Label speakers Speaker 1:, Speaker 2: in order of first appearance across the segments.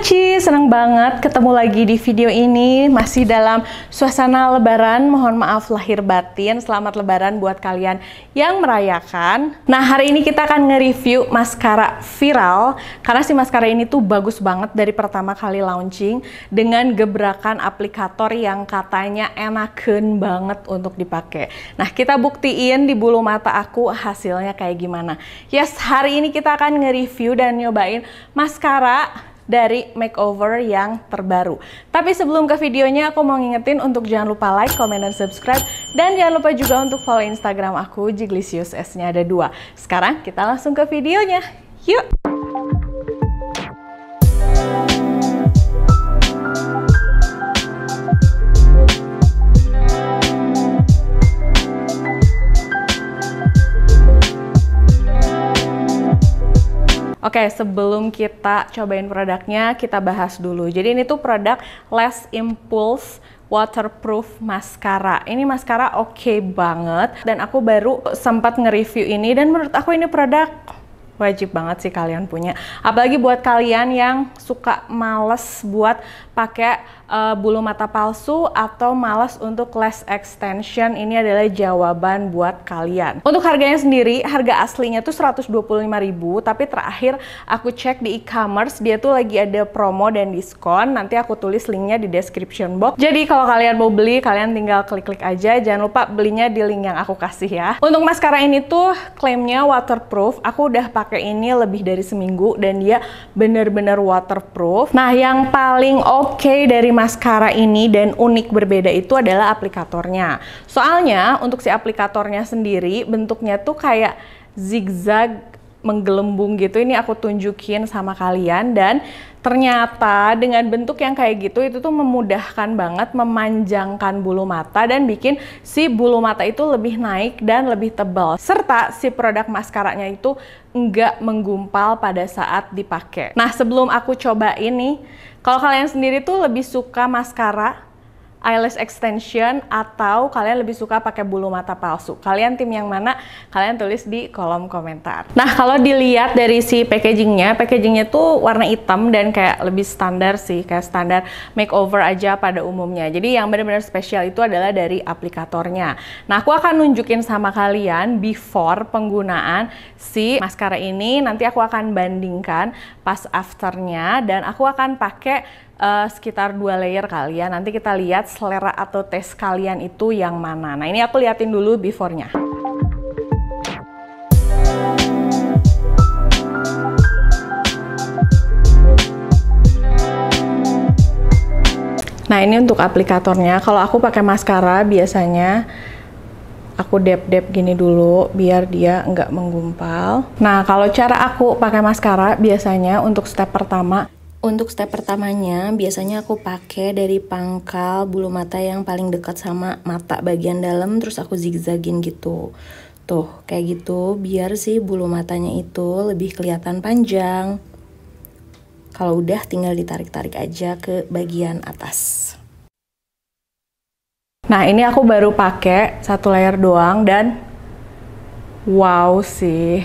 Speaker 1: Michi, senang banget ketemu lagi di video ini Masih dalam suasana lebaran, mohon maaf lahir batin Selamat lebaran buat kalian yang merayakan Nah hari ini kita akan nge-review maskara viral Karena si maskara ini tuh bagus banget dari pertama kali launching Dengan gebrakan aplikator yang katanya enaken banget untuk dipakai Nah kita buktiin di bulu mata aku hasilnya kayak gimana Yes, hari ini kita akan nge-review dan nyobain maskara dari makeover yang terbaru. Tapi sebelum ke videonya, aku mau ngingetin untuk jangan lupa like, comment, dan subscribe. Dan jangan lupa juga untuk follow Instagram aku, Jiglisius S-nya ada dua. Sekarang kita langsung ke videonya. Yuk! Oke, sebelum kita cobain produknya, kita bahas dulu. Jadi ini tuh produk Less Impulse waterproof mascara. Ini mascara oke okay banget dan aku baru sempat nge-review ini dan menurut aku ini produk wajib banget sih kalian punya. Apalagi buat kalian yang suka males buat pakai uh, bulu mata palsu atau males untuk lash extension, ini adalah jawaban buat kalian. Untuk harganya sendiri, harga aslinya tuh 125.000, tapi terakhir aku cek di e-commerce dia tuh lagi ada promo dan diskon. Nanti aku tulis linknya di description box. Jadi kalau kalian mau beli, kalian tinggal klik-klik aja. Jangan lupa belinya di link yang aku kasih ya. Untuk maskara ini tuh klaimnya waterproof. Aku udah pakai pakai ini lebih dari seminggu dan dia benar-benar waterproof. Nah, yang paling oke okay dari maskara ini dan unik berbeda itu adalah aplikatornya. Soalnya untuk si aplikatornya sendiri bentuknya tuh kayak zigzag menggelembung gitu ini aku tunjukin sama kalian dan ternyata dengan bentuk yang kayak gitu itu tuh memudahkan banget memanjangkan bulu mata dan bikin si bulu mata itu lebih naik dan lebih tebal serta si produk maskaranya itu enggak menggumpal pada saat dipakai nah sebelum aku coba ini kalau kalian sendiri tuh lebih suka maskara eyelash extension atau kalian lebih suka pakai bulu mata palsu. Kalian tim yang mana? Kalian tulis di kolom komentar. Nah, kalau dilihat dari si packagingnya, packagingnya tuh warna hitam dan kayak lebih standar sih, kayak standar makeover aja pada umumnya. Jadi yang benar-benar spesial itu adalah dari aplikatornya. Nah, aku akan nunjukin sama kalian before penggunaan si maskara ini. Nanti aku akan bandingkan pas afternya dan aku akan pakai uh, sekitar dua layer kalian ya. Nanti kita lihat selera atau tes kalian itu yang mana. Nah ini aku liatin dulu before-nya. Nah ini untuk aplikatornya. Kalau aku pakai maskara biasanya aku dep-dep gini dulu biar dia nggak menggumpal. Nah, kalau cara aku pakai maskara biasanya untuk step pertama untuk step pertamanya, biasanya aku pakai dari pangkal bulu mata yang paling dekat sama mata bagian dalam, terus aku zigzagin gitu. Tuh, kayak gitu, biar sih bulu matanya itu lebih kelihatan panjang. Kalau udah, tinggal ditarik-tarik aja ke bagian atas. Nah, ini aku baru pakai satu layer doang dan wow sih.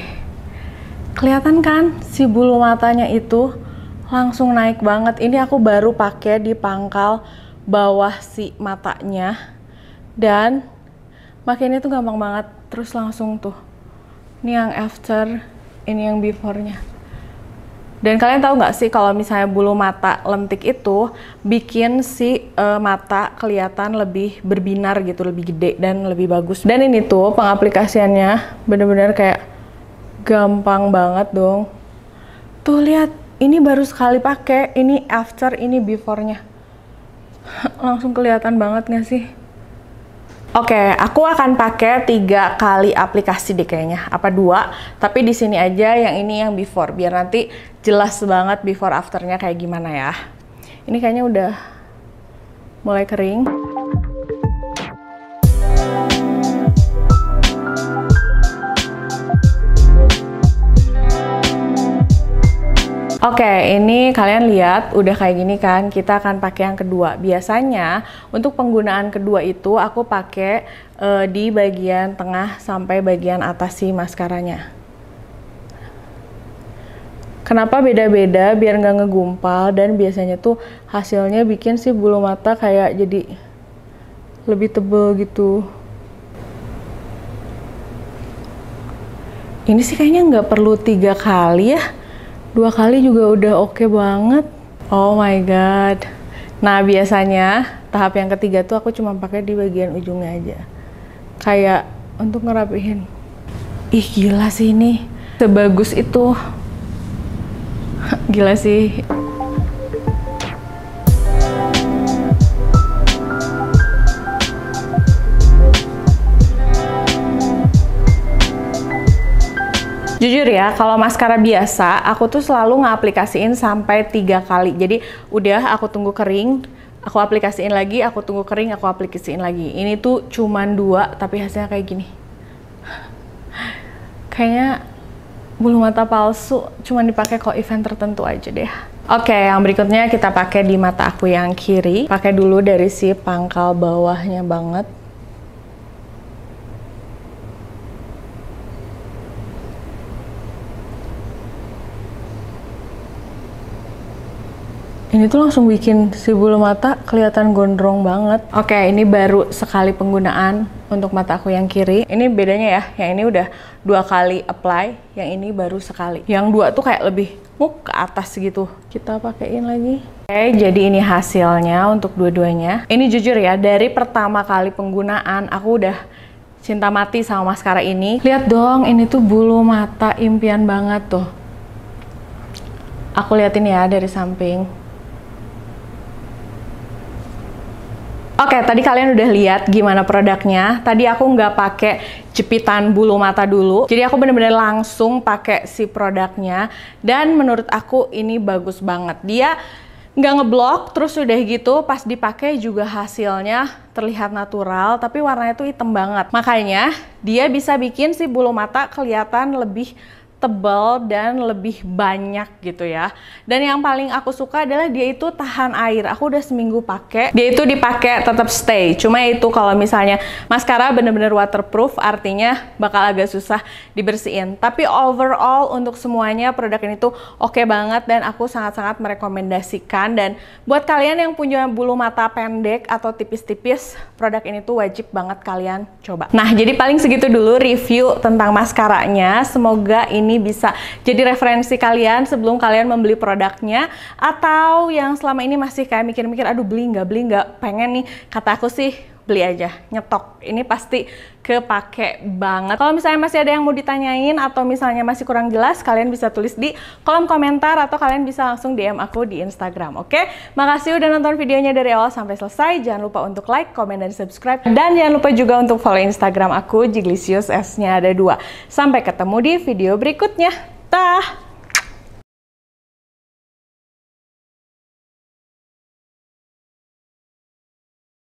Speaker 1: Kelihatan kan si bulu matanya itu? langsung naik banget. Ini aku baru pakai di pangkal bawah si matanya. Dan makanya tuh gampang banget. Terus langsung tuh. Ini yang after, ini yang before-nya. Dan kalian tahu nggak sih kalau misalnya bulu mata lentik itu bikin si uh, mata kelihatan lebih berbinar gitu, lebih gede dan lebih bagus. Dan ini tuh pengaplikasiannya bener-bener kayak gampang banget dong. Tuh lihat ini baru sekali pakai, ini after, ini beforenya. Langsung kelihatan banget nggak sih? Oke, okay, aku akan pakai tiga kali aplikasi deh kayaknya, apa dua? Tapi di sini aja yang ini yang before, biar nanti jelas banget before afternya kayak gimana ya. Ini kayaknya udah mulai kering. Oke, okay, ini kalian lihat udah kayak gini kan. Kita akan pakai yang kedua. Biasanya untuk penggunaan kedua itu aku pakai uh, di bagian tengah sampai bagian atas si maskaranya. Kenapa beda-beda? Biar nggak ngegumpal dan biasanya tuh hasilnya bikin si bulu mata kayak jadi lebih tebel gitu. Ini sih kayaknya nggak perlu tiga kali ya dua kali juga udah oke okay banget oh my god nah biasanya tahap yang ketiga tuh aku cuma pakai di bagian ujungnya aja kayak untuk ngerapihin ih gila sih ini sebagus itu gila sih Jujur ya, kalau maskara biasa, aku tuh selalu ngaplikasiin sampai tiga kali. Jadi udah aku tunggu kering, aku aplikasiin lagi, aku tunggu kering, aku aplikasiin lagi. Ini tuh cuma dua, tapi hasilnya kayak gini. Kayaknya bulu mata palsu cuma dipakai kok event tertentu aja deh. Oke, okay, yang berikutnya kita pakai di mata aku yang kiri. Pakai dulu dari si pangkal bawahnya banget. Ini tuh langsung bikin si bulu mata kelihatan gondrong banget. Oke, ini baru sekali penggunaan untuk mata aku yang kiri. Ini bedanya ya, yang ini udah dua kali apply, yang ini baru sekali. Yang dua tuh kayak lebih muk ke atas gitu. Kita pakein lagi. Oke, okay, jadi ini hasilnya untuk dua-duanya. Ini jujur ya, dari pertama kali penggunaan aku udah cinta mati sama maskara ini. Lihat dong, ini tuh bulu mata impian banget tuh. Aku liatin ya dari samping. Oke, tadi kalian udah lihat gimana produknya. Tadi aku nggak pakai jepitan bulu mata dulu. Jadi aku bener-bener langsung pakai si produknya. Dan menurut aku ini bagus banget. Dia nggak ngeblok, terus udah gitu pas dipakai juga hasilnya terlihat natural, tapi warnanya tuh hitam banget. Makanya dia bisa bikin si bulu mata kelihatan lebih tebal dan lebih banyak gitu ya. Dan yang paling aku suka adalah dia itu tahan air. Aku udah seminggu pakai. Dia itu dipakai tetap stay. Cuma itu kalau misalnya maskara bener-bener waterproof artinya bakal agak susah dibersihin. Tapi overall untuk semuanya produk ini tuh oke okay banget dan aku sangat-sangat merekomendasikan dan buat kalian yang punya bulu mata pendek atau tipis-tipis, produk ini tuh wajib banget kalian coba. Nah, jadi paling segitu dulu review tentang maskaranya. Semoga ini ini bisa jadi referensi kalian sebelum kalian membeli produknya atau yang selama ini masih kayak mikir-mikir aduh beli nggak beli nggak pengen nih kata aku sih beli aja, nyetok. Ini pasti kepake banget. Kalau misalnya masih ada yang mau ditanyain atau misalnya masih kurang jelas, kalian bisa tulis di kolom komentar atau kalian bisa langsung DM aku di Instagram, oke? Okay? Makasih udah nonton videonya dari awal sampai selesai. Jangan lupa untuk like, komen, dan subscribe. Dan jangan lupa juga untuk follow Instagram aku, Jiglisius S-nya ada dua. Sampai ketemu di video berikutnya. Tah!